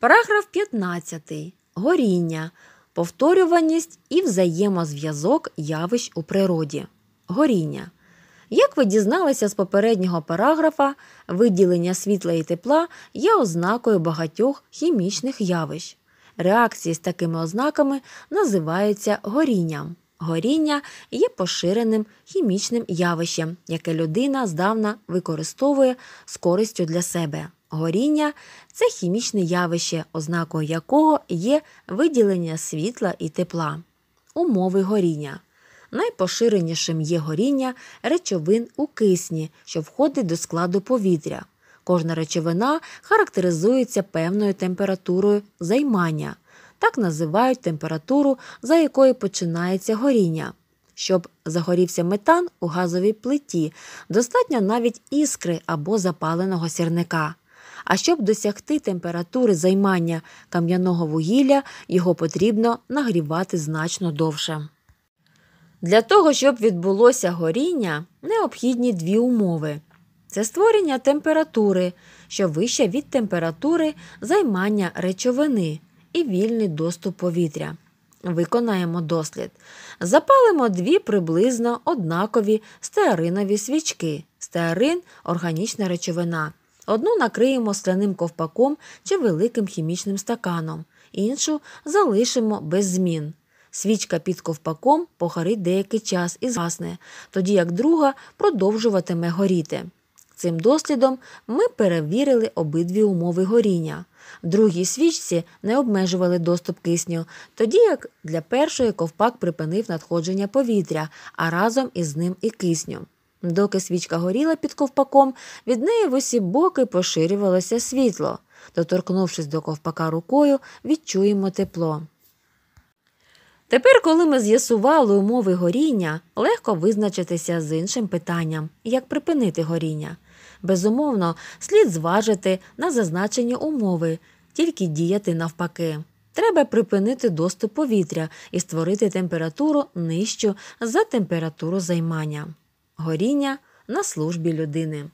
Параграф 15. Горіння, повторюваність і взаємозв'язок явищ у природі. Горіння. Як ви дізналися з попереднього параграфа, виділення світла і тепла є ознакою багатьох хімічних явищ. Реакції з такими ознаками називаються горінням. Горіння є поширеним хімічним явищем, яке людина здавна використовує з користю для себе. Горіння це хімічне явище, ознакою якого є виділення світла і тепла. Умови горіння. Найпоширенішим є горіння речовин у кисні, що входить до складу повітря. Кожна речовина характеризується певною температурою займання, так називають температуру, за якою починається горіння. Щоб загорівся метан у газовій плиті, достатньо навіть іскри або запаленого сірника. А щоб досягти температури займання кам'яного вугілля, його потрібно нагрівати значно довше. Для того, щоб відбулося горіння, необхідні дві умови. Це створення температури, що вища від температури займання речовини і вільний доступ повітря. Виконаємо дослід. Запалимо дві приблизно однакові стеаринові свічки. Стеарин органічна речовина. Одну накриємо скляним ковпаком чи великим хімічним стаканом, іншу залишимо без змін. Свічка під ковпаком погорить деякий час і згасне, тоді як друга продовжуватиме горіти. Цим дослідом ми перевірили обидві умови горіння. другій свічці не обмежували доступ кисню, тоді як для першої ковпак припинив надходження повітря, а разом із ним і кисню. Доки свічка горіла під ковпаком, від неї в усі боки поширювалося світло. Доторкнувшись до ковпака рукою, відчуємо тепло. Тепер, коли ми з'ясували умови горіння, легко визначитися з іншим питанням, як припинити горіння. Безумовно, слід зважити на зазначені умови, тільки діяти навпаки. Треба припинити доступ повітря і створити температуру нижчу за температуру займання горіння на службі людини.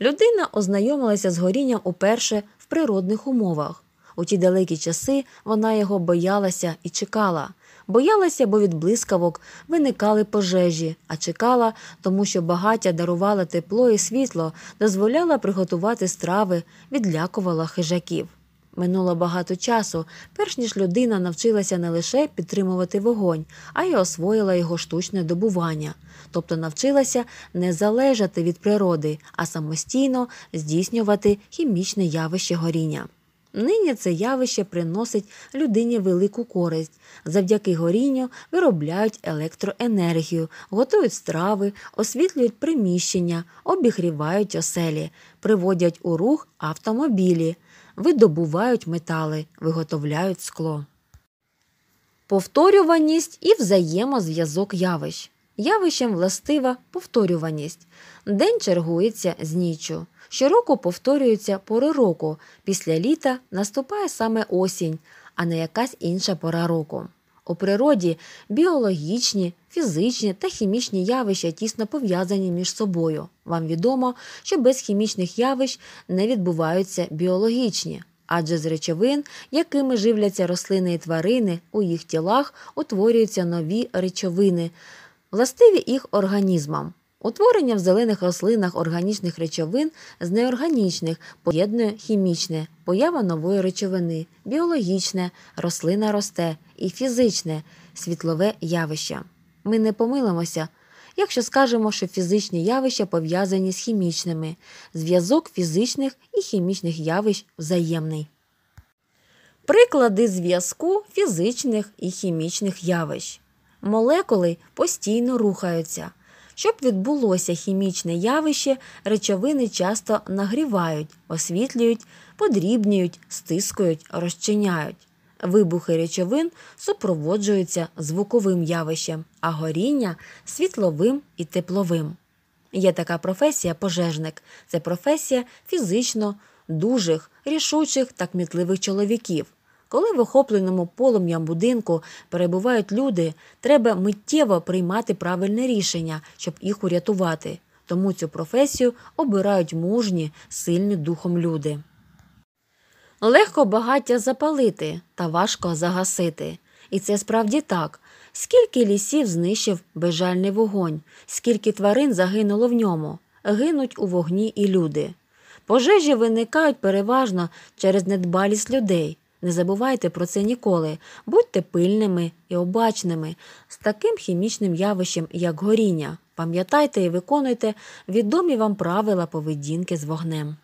Людина ознайомилася з горінням уперше в природних умовах. У ті далекі часи вона його боялася і чекала. Боялася, бо від блискавок виникали пожежі, а чекала, тому що багаття дарувала тепло і світло, дозволяла приготувати страви, відлякувала хижаків. Минуло багато часу, перш ніж людина навчилася не лише підтримувати вогонь, а й освоїла його штучне добування, тобто навчилася не залежати від природи, а самостійно здійснювати хімічне явище горіння. Нині це явище приносить людині велику користь. Завдяки горінню виробляють електроенергію, готують страви, освітлюють приміщення, обігрівають оселі, приводять у рух автомобілі видобувають метали, виготовляють скло. Повторюваність і взаємозв'язок явищ. Явищем властива повторюваність. День чергується з ніччю. Щороку повторюються пори року. Після літа наступає саме осінь, а не якась інша пора року. У природі біологічні, фізичні та хімічні явища тісно пов'язані між собою. Вам відомо, що без хімічних явищ не відбуваються біологічні, адже з речовин, якими живляться рослини і тварини, у їх тілах утворюються нові речовини, властиві їх організмам. Утворення в зелених рослинах органічних речовин з неорганічних поєднує хімічне, поява нової речовини, біологічне, рослина росте і фізичне, світлове явище. Ми не помилимося, якщо скажемо, що фізичні явища пов'язані з хімічними, зв'язок фізичних і хімічних явищ взаємний. Приклади зв'язку фізичних і хімічних явищ. Молекули постійно рухаються. Щоб відбулося хімічне явище, речовини часто нагрівають, освітлюють, подрібнюють, стискують, розчиняють. Вибухи речовин супроводжуються звуковим явищем, а горіння світловим і тепловим. Є така професія пожежник. Це професія фізично, дужих, рішучих та кмітливих чоловіків. Коли в охопленому полум'ям будинку перебувають люди, треба миттєво приймати правильне рішення, щоб їх урятувати. Тому цю професію обирають мужні, сильні духом люди. Легко багаття запалити та важко загасити. І це справді так. Скільки лісів знищив безжальний вогонь, скільки тварин загинуло в ньому, гинуть у вогні і люди. Пожежі виникають переважно через недбалість людей. Не забувайте про це ніколи. Будьте пильними і обачними з таким хімічним явищем, як горіння. Пам'ятайте і виконуйте відомі вам правила поведінки з вогнем.